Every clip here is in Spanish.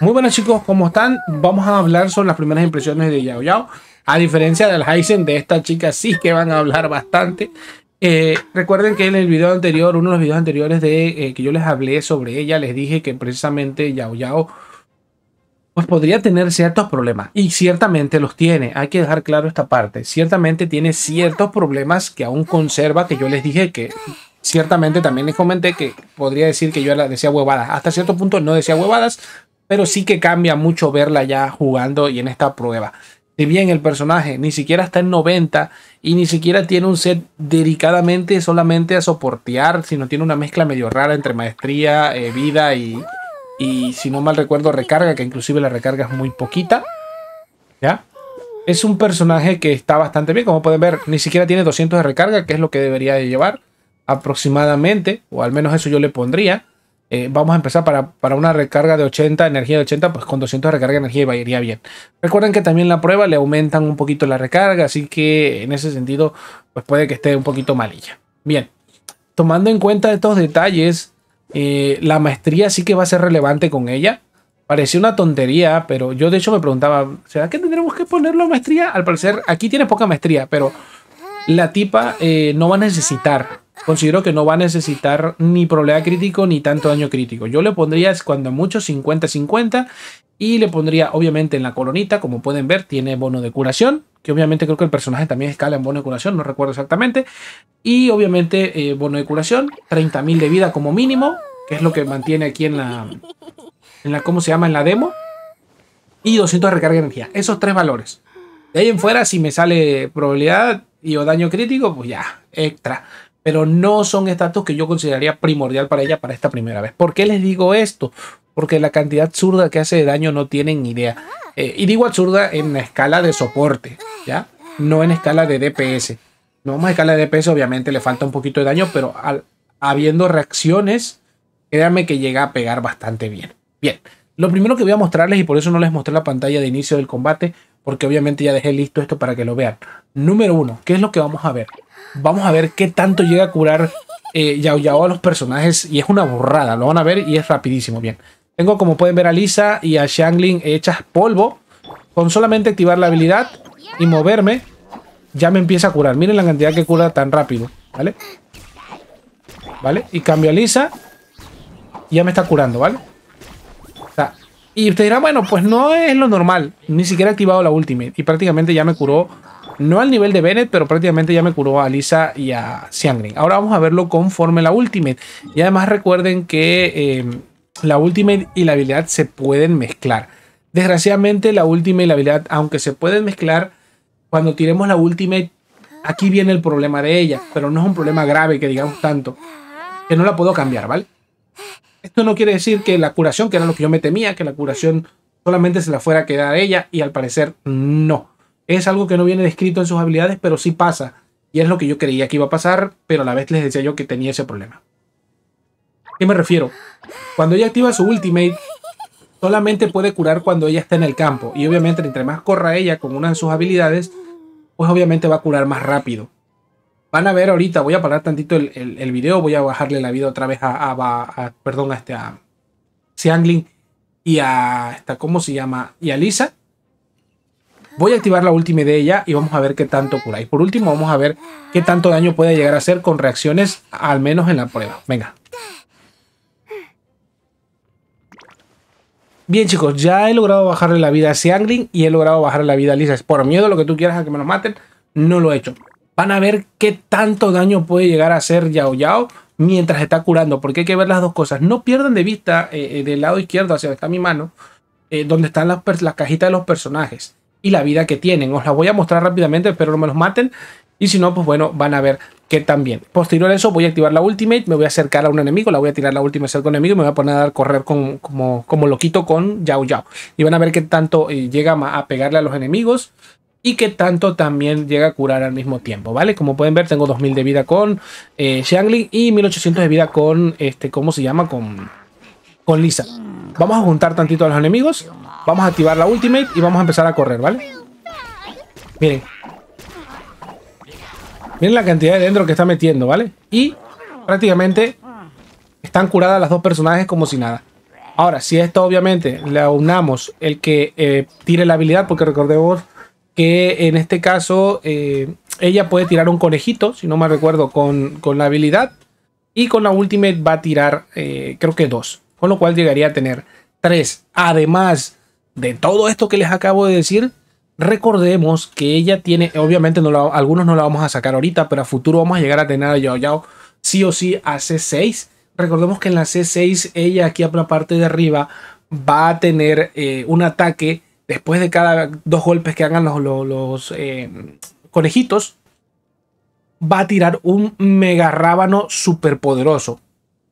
Muy buenas chicos, ¿cómo están? Vamos a hablar sobre las primeras impresiones de Yao Yao. A diferencia del Heisen, de esta chica sí que van a hablar bastante. Eh, recuerden que en el video anterior, uno de los videos anteriores de eh, que yo les hablé sobre ella, les dije que precisamente Yao Yao pues, podría tener ciertos problemas y ciertamente los tiene, hay que dejar claro esta parte, ciertamente tiene ciertos problemas que aún conserva, que yo les dije que ciertamente también les comenté que podría decir que yo decía huevadas, hasta cierto punto no decía huevadas, pero sí que cambia mucho verla ya jugando y en esta prueba. Si bien el personaje ni siquiera está en 90 y ni siquiera tiene un set dedicadamente solamente a soportear, sino tiene una mezcla medio rara entre maestría, eh, vida y, y, si no mal recuerdo, recarga, que inclusive la recarga es muy poquita. ¿Ya? Es un personaje que está bastante bien, como pueden ver, ni siquiera tiene 200 de recarga, que es lo que debería llevar aproximadamente, o al menos eso yo le pondría. Eh, vamos a empezar para, una recarga de 80, energía de 80, pues con 200 de recarga de energía iría bien. Recuerden que también la prueba le aumentan un poquito la recarga, así que en ese sentido, pues puede que esté un poquito malilla. Bien, tomando en cuenta estos detalles, eh, la maestría sí que va a ser relevante con ella. Parecía una tontería, pero yo de hecho me preguntaba, ¿será que tendremos que ponerlo la maestría? Al parecer, aquí tiene poca maestría, pero la tipa eh, no va a necesitar considero que no va a necesitar ni problema crítico ni tanto daño crítico. Yo le pondría cuando mucho 50-50 y le pondría obviamente en la colonita, como pueden ver, tiene bono de curación, que obviamente creo que el personaje también escala en bono de curación, no recuerdo exactamente. Y obviamente eh, bono de curación, 30.000 de vida como mínimo, que es lo que mantiene aquí en la, en la, ¿cómo se llama? En la demo. Y 200 de recarga de energía, esos tres valores. De ahí en fuera, si me sale probabilidad y o daño crítico, pues ya, extra pero no son estatus que yo consideraría primordial para ella para esta primera vez. ¿Por qué les digo esto? Porque la cantidad absurda que hace de daño no tienen idea. Eh, y digo absurda en escala de soporte, ¿ya? No en escala de DPS. No más a escala de DPS, obviamente le falta un poquito de daño, pero habiendo reacciones, créanme que llega a pegar bastante bien. Bien, lo primero que voy a mostrarles, y por eso no les mostré la pantalla de inicio del combate, porque obviamente ya dejé listo esto para que lo vean. Número uno, ¿qué es lo que vamos a ver? Vamos a ver qué tanto llega a curar eh, Yao Yao a los personajes. Y es una borrada, Lo van a ver y es rapidísimo. Bien. Tengo, como pueden ver, a Lisa y a Xiangling hechas polvo. Con solamente activar la habilidad y moverme, ya me empieza a curar. Miren la cantidad que cura tan rápido. ¿Vale? ¿Vale? Y cambio a Lisa. Y ya me está curando, ¿vale? y usted dirá, bueno, pues no es lo normal. Ni siquiera he activado la ultimate. Y prácticamente ya me curó no al nivel de Bennett, pero prácticamente ya me curó a Lisa y a Xiangling. Ahora vamos a verlo conforme la Ultimate. Y además recuerden que eh, la Ultimate y la habilidad se pueden mezclar. Desgraciadamente la Ultimate y la habilidad, aunque se pueden mezclar, cuando tiremos la Ultimate, aquí viene el problema de ella. Pero no es un problema grave que digamos tanto. Que no la puedo cambiar, ¿vale? Esto no quiere decir que la curación, que era lo que yo me temía, que la curación solamente se la fuera a quedar a ella, y al parecer no es algo que no viene descrito en sus habilidades, pero sí pasa. Y es lo que yo creía que iba a pasar, pero a la vez les decía yo que tenía ese problema. ¿Qué me refiero? Cuando ella activa su ultimate, solamente puede curar cuando ella está en el campo. Y obviamente, entre más corra ella con una de sus habilidades, pues obviamente va a curar más rápido. Van a ver ahorita, voy a parar tantito el, el, video, voy a bajarle la vida otra vez a, perdón, a este, a y a, ¿cómo se llama? Y a Lisa Voy a activar la última de ella y vamos a ver qué tanto cura. Y por último vamos a ver qué tanto daño puede llegar a hacer con reacciones, al menos en la prueba. Venga. Bien chicos, ya he logrado bajarle la vida a sangling y he logrado bajarle la vida a Lisa. Por miedo lo que tú quieras a que me lo maten, no lo he hecho. Van a ver qué tanto daño puede llegar a hacer Yao Yao mientras está curando, porque hay que ver las dos cosas. No pierdan de vista eh, eh, del lado izquierdo hacia donde está mi mano, eh, donde están las, las cajitas de los personajes y la vida que tienen. Os la voy a mostrar rápidamente, espero no me los maten. Y si no, pues bueno, van a ver que también. Posterior a eso, voy a activar la ultimate, me voy a acercar a un enemigo, la voy a tirar la última cerca enemigo y me voy a poner a dar correr con, como, como loquito con Yao Yao. Y van a ver qué tanto eh, llega a pegarle a los enemigos y qué tanto también llega a curar al mismo tiempo, ¿vale? Como pueden ver, tengo 2000 de vida con eh, y 1800 de vida con, este, ¿cómo se llama? Con, con Lisa. Vamos a juntar tantito a los enemigos Vamos a activar la ultimate y vamos a empezar a correr, ¿vale? Miren. Miren la cantidad de dendro que está metiendo, ¿vale? Y prácticamente están curadas las dos personajes como si nada. Ahora, si esto obviamente le unamos el que eh, tire la habilidad, porque recordemos que en este caso eh, ella puede tirar un conejito, si no me recuerdo, con, la habilidad. Y con la ultimate va a tirar, eh, creo que dos. Con lo cual llegaría a tener tres. Además de todo esto que les acabo de decir, recordemos que ella tiene, obviamente no algunos no la vamos a sacar ahorita, pero a futuro vamos a llegar a tener a Yao Yao sí o sí a C6. Recordemos que en la C6 ella aquí a la parte de arriba va a tener eh, un ataque después de cada dos golpes que hagan los, eh, conejitos. Va a tirar un mega rábano superpoderoso.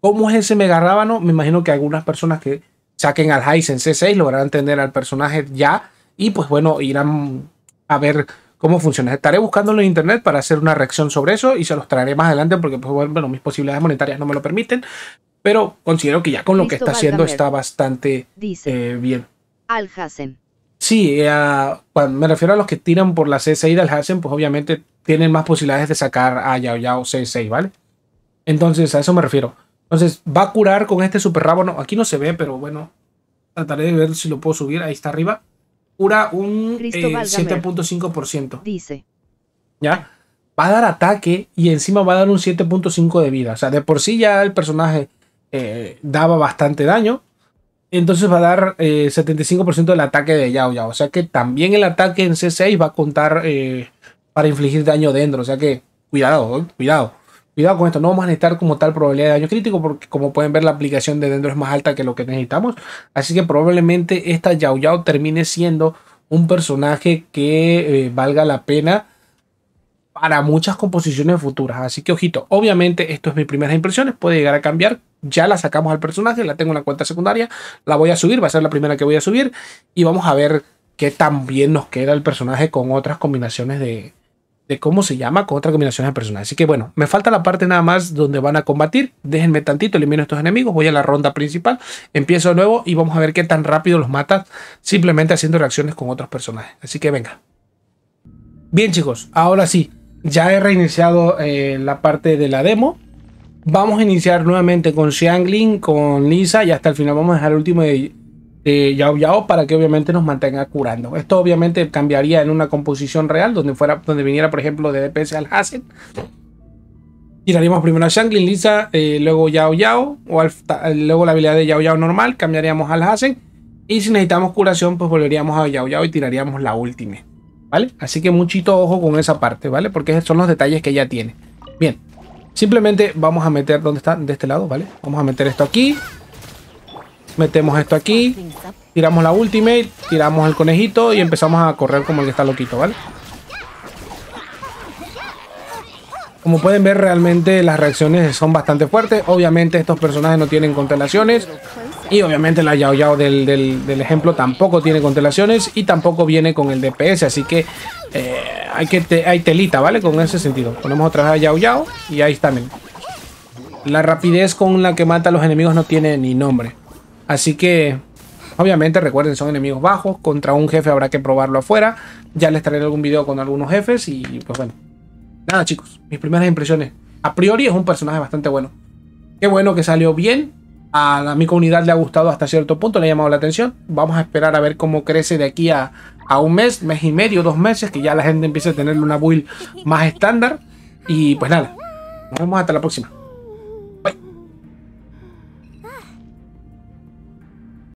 ¿Cómo es ese mega Me imagino que algunas personas que saquen al Heisen C6, lograrán entender al personaje ya y pues bueno, irán a ver cómo funciona. Estaré buscando en internet para hacer una reacción sobre eso y se los traeré más adelante porque pues bueno, mis posibilidades monetarias no me lo permiten, pero considero que ya con lo que está haciendo está bastante eh, bien. Al Sí, eh, me refiero a los que tiran por la C6 al Hasen, pues obviamente tienen más posibilidades de sacar a Yao Yao C6, ¿vale? Entonces, a eso me refiero. Entonces, va a curar con este super No, Aquí no se ve, pero bueno. Trataré de ver si lo puedo subir. Ahí está arriba. Cura un 7.5%. Eh, Dice. ¿Ya? Va a dar ataque y encima va a dar un 7.5 de vida. O sea, de por sí ya el personaje eh, daba bastante daño. Entonces va a dar 75% eh, del ataque de Yao Yao. O sea que también el ataque en C6 va a contar para infligir daño dentro. O sea que, cuidado, cuidado. Cuidado con esto, no vamos a necesitar como tal probabilidad de daño crítico porque como pueden ver la aplicación de dentro es más alta que lo que necesitamos. Así que probablemente esta Yao Yao termine siendo un personaje que eh, valga la pena para muchas composiciones futuras. Así que ojito, obviamente esto es mi primera impresiones, puede llegar a cambiar. Ya la sacamos al personaje, la tengo en la cuenta secundaria, la voy a subir, va a ser la primera que voy a subir y vamos a ver qué tan bien nos queda el personaje con otras combinaciones de, de cómo se llama con otras combinaciones de personajes. Así que bueno, me falta la parte nada más donde van a combatir. Déjenme tantito, elimino estos enemigos, voy a la ronda principal, empiezo de nuevo y vamos a ver qué tan rápido los mata simplemente haciendo reacciones con otros personajes. Así que venga. Bien chicos, ahora sí, ya he reiniciado eh, la parte de la demo. Vamos a iniciar nuevamente con Xiangling, con Lisa y hasta el final vamos a dejar el último de eh, Yao Yao para que obviamente nos mantenga curando. Esto obviamente cambiaría en una composición real donde fuera, donde viniera, por ejemplo, de DPS al Hacen. Tiraríamos primero a Shanglin, Lisa, eh, luego Yao Yao, o eh, luego la habilidad de Yao Yao normal, cambiaríamos al Hacen Y si necesitamos curación, pues volveríamos a Yao Yao y tiraríamos la última. ¿Vale? Así que muchito ojo con esa parte, ¿vale? Porque son los detalles que ya tiene. Bien, simplemente vamos a meter, ¿dónde está? De este lado, ¿vale? Vamos a meter esto aquí. Metemos esto aquí. Tiramos la ultimate. Tiramos el conejito. Y empezamos a correr como el que está loquito, ¿vale? Como pueden ver, realmente las reacciones son bastante fuertes. Obviamente estos personajes no tienen constelaciones. Y obviamente la Yao Yao del, ejemplo tampoco tiene constelaciones. Y tampoco viene con el DPS. Así que eh, hay, que hay telita, ¿vale? Con ese sentido. Ponemos otra vez a Yao Yao. Y ahí están. La rapidez con la que mata a los enemigos no tiene ni nombre. Así que, obviamente, recuerden, son enemigos bajos. Contra un jefe habrá que probarlo afuera. Ya les traeré algún video con algunos jefes y pues bueno. Nada, chicos, mis primeras impresiones. A priori es un personaje bastante bueno. Qué bueno que salió bien. A, mi comunidad le ha gustado hasta cierto punto, le ha llamado la atención. Vamos a esperar a ver cómo crece de aquí a, a un mes, mes y medio, dos meses, que ya la gente empiece a tener una build más estándar. Y pues nada, nos vemos hasta la próxima.